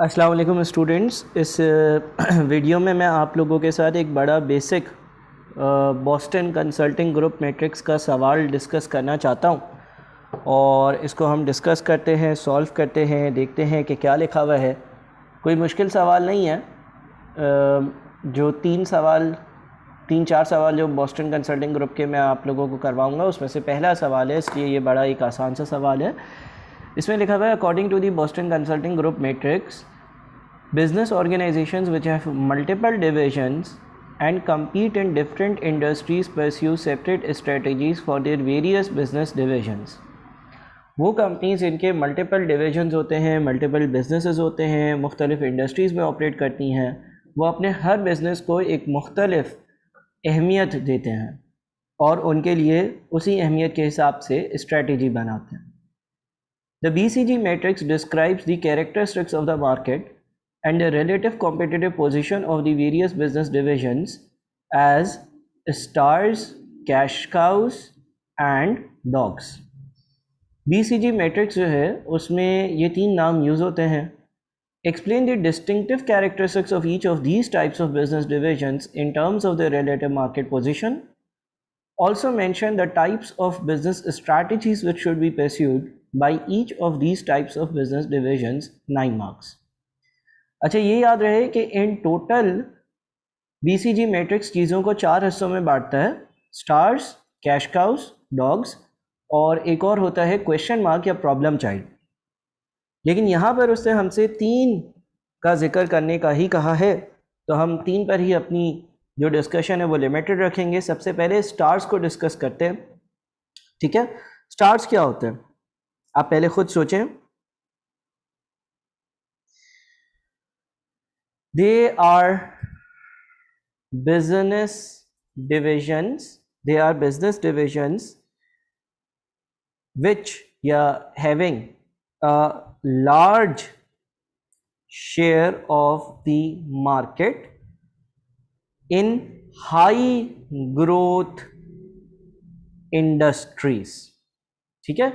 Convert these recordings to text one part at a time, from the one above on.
अस्सलाम वालेकुम स्टूडेंट्स इस वीडियो में मैं आप लोगों के साथ एक बड़ा basic Boston consulting group matrix का सवाल डिस्कस करना चाहता हूँ और इसको हम डिस्कस करते हैं सॉल्व करते हैं देखते हैं कि क्या लिखा हुआ है कोई मुश्किल सवाल नहीं है जो तीन सवाल तीन चार सवाल जो बॉस्टन कंसल्टिंग ग्रुप के मैं आप लोगों को करवाऊँगा उसमें से पहला सवाल है इसलिए ये बड़ा एक आसान सा सवाल है इसमें लिखा हुआ है according to the Boston consulting group matrix business organisations which have multiple divisions and compete in different industries pursue separate strategies for their various business divisions वो कंपनीज़ इनके मल्टीपल डिविजन्स होते हैं मल्टीपल बिजनेसेस होते हैं मुख्तलिफ़ industries में operate करती हैं वो अपने हर बिज़नेस को एक मुख्तलिफ अहमियत देते हैं और उनके लिए उसी अहमियत के हिसाब से स्ट्रेटजी बनाते हैं The BCG matrix describes the characteristics of the market and the relative competitive position of the various business divisions as stars, cash cows, and dogs. BCG matrix जो है उसमें ये तीन नाम use होते हैं. Explain the distinctive characteristics of each of these types of business divisions in terms of their relative market position. Also mention the types of business strategies which should be pursued by each of these types of business divisions nine marks अच्छा ये याद रहे कि इन total B C G matrix चीज़ों को चार हिस्सों में बांटता है स्टार्स कैश काउस डॉग्स और एक और होता है क्वेश्चन मार्क या प्रॉब्लम चाइल्ड लेकिन यहाँ पर उसने हमसे तीन का जिक्र करने का ही कहा है तो हम तीन पर ही अपनी जो डिस्कशन है वो लिमिटेड रखेंगे सबसे पहले स्टार्स को डिस्कस करते हैं ठीक है स्टार्स क्या होते हैं आप पहले खुद सोचे they are business divisions they are business divisions which are having large share of the market in high growth industries ठीक है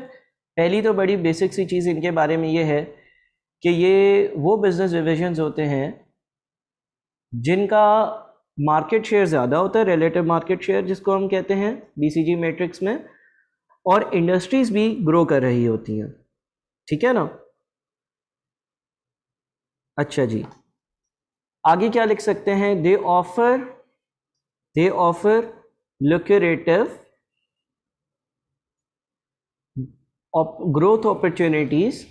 पहली तो बड़ी बेसिक सी चीज़ इनके बारे में ये है कि ये वो बिज़नेस डिविजन होते हैं जिनका मार्केट शेयर ज़्यादा होता है रिलेटिव मार्केट शेयर जिसको हम कहते हैं बी मैट्रिक्स में और इंडस्ट्रीज भी ग्रो कर रही होती हैं ठीक है ना अच्छा जी आगे क्या लिख सकते हैं they offer they offer lucrative op growth opportunities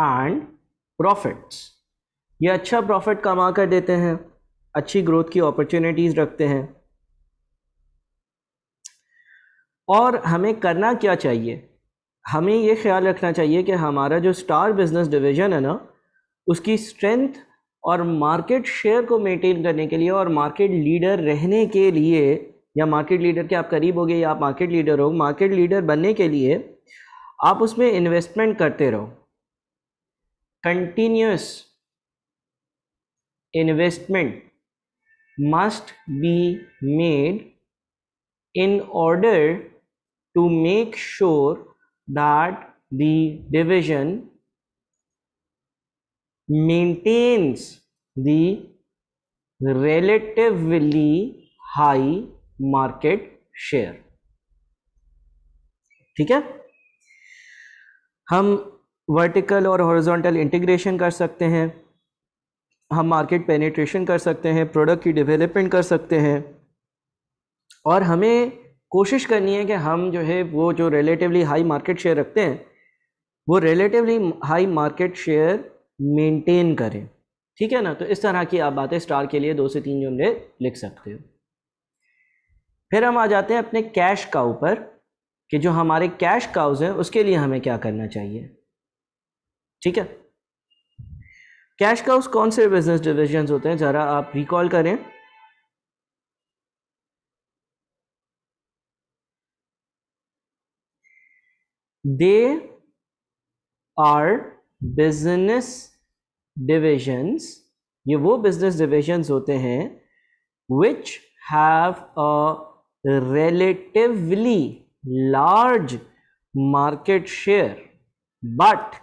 and profits ये अच्छा प्रॉफिट कमा कर देते हैं अच्छी ग्रोथ की अपॉर्चुनिटीज़ रखते हैं और हमें करना क्या चाहिए हमें ये ख्याल रखना चाहिए कि हमारा जो स्टार बिजनेस डिवीज़न है ना उसकी स्ट्रेंथ और मार्केट शेयर को मेंटेन करने के लिए और मार्केट लीडर रहने के लिए या मार्केट लीडर के आप करीब हो गए या आप मार्केट लीडर हो मार्केट लीडर बनने के लिए आप उसमें इन्वेस्टमेंट करते रहो continuous investment must be made in order to make sure that the division maintains the relatively high market share ठीक है हम वर्टिकल और हॉरिजॉन्टल इंटीग्रेशन कर सकते हैं हम मार्केट पेनिट्रेशन कर सकते हैं प्रोडक्ट की डेवलपमेंट कर सकते हैं और हमें कोशिश करनी है कि हम जो है वो जो रिलेटिवली हाई मार्केट शेयर रखते हैं वो relatively high market share maintain करें ठीक है ना तो इस तरह की आप बातें स्टार के लिए दो से तीन जो लिख सकते हो फिर हम आ जाते हैं अपने कैश काउ पर कि जो हमारे कैश काउज हैं उसके लिए हमें क्या करना चाहिए ठीक है कैश काउस कौन से बिजनेस डिविजन्स होते हैं ज़रा आप रिकॉल करें दे आर बिजनेस डिविजन्स ये वो बिजनेस डिविजन्स होते हैं which have a relatively large market share but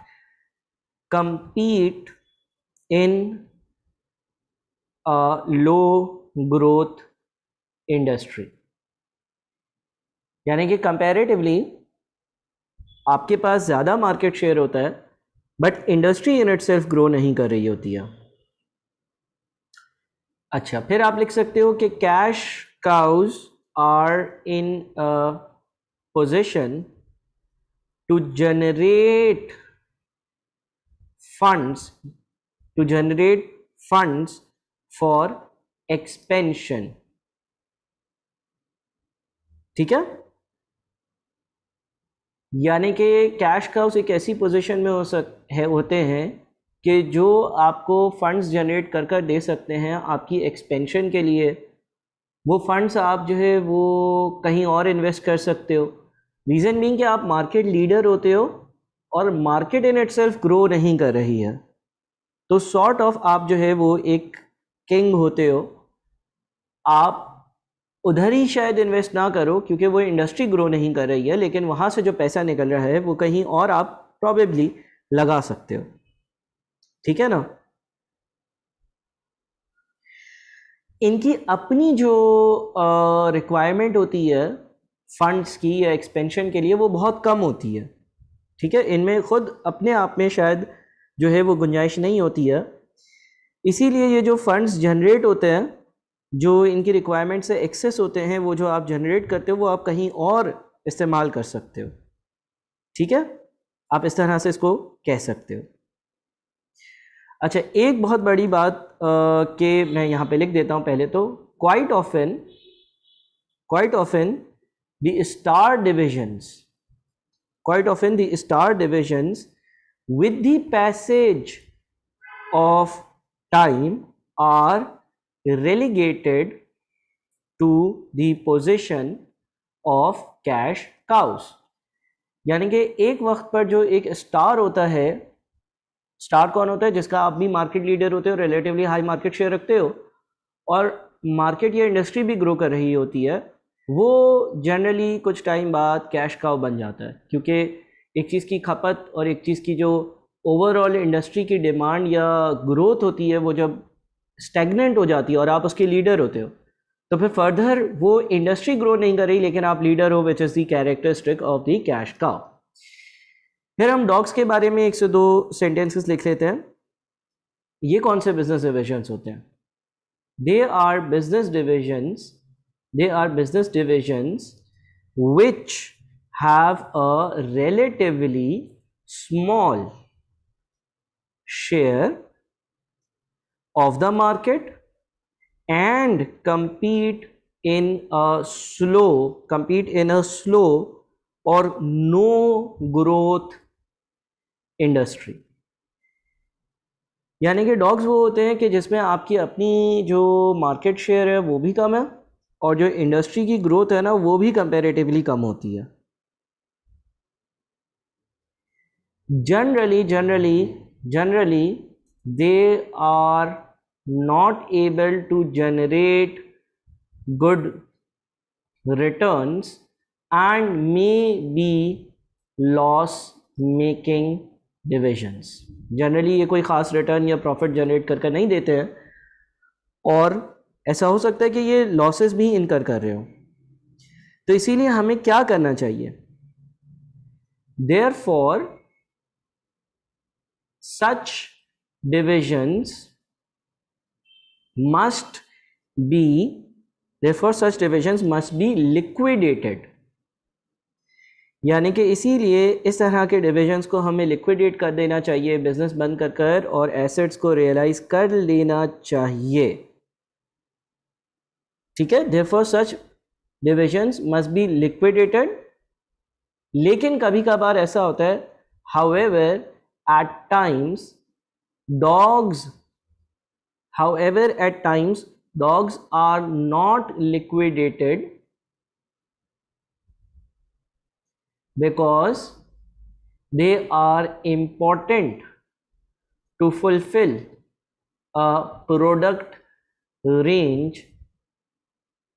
compete in a low growth industry यानी कि कंपेरेटिवली आपके पास ज़्यादा मार्केट शेयर होता है but industry in itself grow नहीं कर रही होती है अच्छा फिर आप लिख सकते हो कि cash cows are in a position to generate funds to generate funds for expansion ठीक है यानी कि कैश काउस एक ऐसी पोजीशन में हो सक है होते हैं कि जो आपको फंड्स जनरेट कर कर दे सकते हैं आपकी एक्सपेंशन के लिए वो फंड्स आप जो है वो कहीं और इन्वेस्ट कर सकते हो रीज़न बींग कि आप मार्केट लीडर होते हो और मार्केट इन इट ग्रो नहीं कर रही है तो सॉर्ट ऑफ आप जो है वो एक किंग होते हो आप उधर ही शायद इन्वेस्ट ना करो क्योंकि वो इंडस्ट्री ग्रो नहीं कर रही है लेकिन वहाँ से जो पैसा निकल रहा है वो कहीं और आप प्रॉबेबली लगा सकते हो ठीक है ना इनकी अपनी जो रिक्वायरमेंट होती है फंड्स की या एक्सपेंशन के लिए वो बहुत कम होती है ठीक है इनमें खुद अपने आप में शायद जो है वो गुंजाइश नहीं होती है इसीलिए ये जो फंड्स जनरेट होते हैं जो इनकी रिक्वायरमेंट से एक्सेस होते हैं वो जो आप जनरेट करते हो वो आप कहीं और इस्तेमाल कर सकते हो ठीक है आप इस तरह से इसको कह सकते हो अच्छा एक बहुत बड़ी बात के मैं यहाँ पे लिख देता हूँ पहले तो quite often quite often the star divisions quite often the star divisions with the passage of time are relegated to position of cash cows यानी कि एक वक्त पर जो एक स्टार होता है स्टार कौन होता है जिसका आप भी मार्केट लीडर होते हो रिलेटिवली हाई मार्केट शेयर रखते हो और मार्केट या इंडस्ट्री भी ग्रो कर रही होती है वो जनरली कुछ टाइम बाद कैश काव बन जाता है क्योंकि एक चीज़ की खपत और एक चीज़ की जो ओवरऑल इंडस्ट्री की डिमांड या ग्रोथ होती है वो जब स्टेगनेंट हो जाती है और आप उसके लीडर होते हो तो फिर फर्दर वो इंडस्ट्री ग्रो नहीं कर रही लेकिन आप लीडर हो which is the characteristic of the cash cow फिर हम डॉग्स के बारे में एक से दो सेंटेंसेस लिख लेते हैं ये कौन से बिजनेस डिविजन्स होते हैं they are business divisions they are business divisions which have a relatively small share of the market and compete in a slow compete in a slow और नो ग्रोथ इंडस्ट्री यानी कि dogs वो होते हैं कि जिसमें आपकी अपनी जो मार्केट शेयर है वो भी कम है और जो इंडस्ट्री की ग्रोथ है ना वो भी कंपेरेटिवली कम होती है generally generally generally they are not able to generate good returns and may be loss making divisions generally ये कोई ख़ास रिटर्न या प्रॉफिट जनरेट करके नहीं देते हैं और ऐसा हो सकता है कि ये लॉसेस भी इनकर कर रहे हो तो इसीलिए हमें क्या करना चाहिए therefore such divisions must be therefore such divisions must be liquidated यानी कि इसीलिए इस तरह के डिविजन्स को हमें लिक्विडेट कर देना चाहिए बिज़नेस बंद कर कर और एसेट्स को रियलाइज़ कर लेना चाहिए ठीक है therefore such divisions must be liquidated लेकिन कभी कभार ऐसा होता है however at times dogs however at times dogs are not liquidated because they are important to fulfill a product range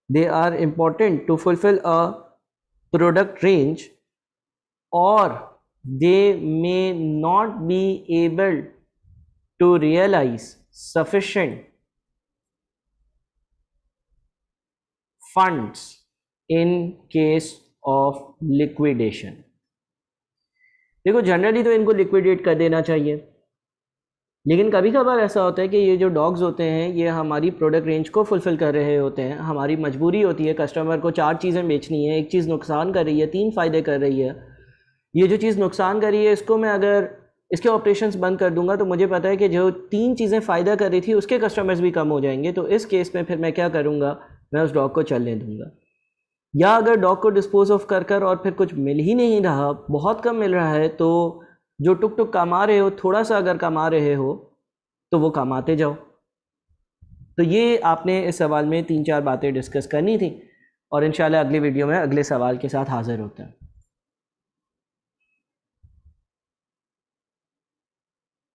they are important to fulfill a product range or they may not be able to realize sufficient funds in case of liquidation देखो generally तो इनको liquidate कर देना चाहिए लेकिन कभी कभार ऐसा होता है कि ये जो डॉग्स होते हैं ये हमारी प्रोडक्ट रेंज को फुलफ़िल कर रहे होते हैं हमारी मजबूरी होती है कस्टमर को चार चीज़ें बेचनी है एक चीज़ नुकसान कर रही है तीन फ़ायदे कर रही है ये जो चीज़ नुकसान कर रही है इसको मैं अगर इसके ऑपरेशंस बंद कर दूंगा तो मुझे पता है कि जो तीन चीज़ें फ़ायदा कर रही थी उसके कस्टमर्स भी कम हो जाएंगे तो इस केस में फिर मैं क्या करूँगा मैं उस डॉग को चलने दूँगा या अगर डॉग को डिस्पोज ऑफ कर कर और फिर कुछ मिल ही नहीं रहा बहुत कम मिल रहा है तो जो टुक टुक कमा रहे हो थोड़ा सा अगर कमा रहे हो तो वो कमाते जाओ तो ये आपने इस सवाल में तीन चार बातें डिस्कस करनी थी और इन अगली वीडियो में अगले सवाल के साथ हाज़िर होते हैं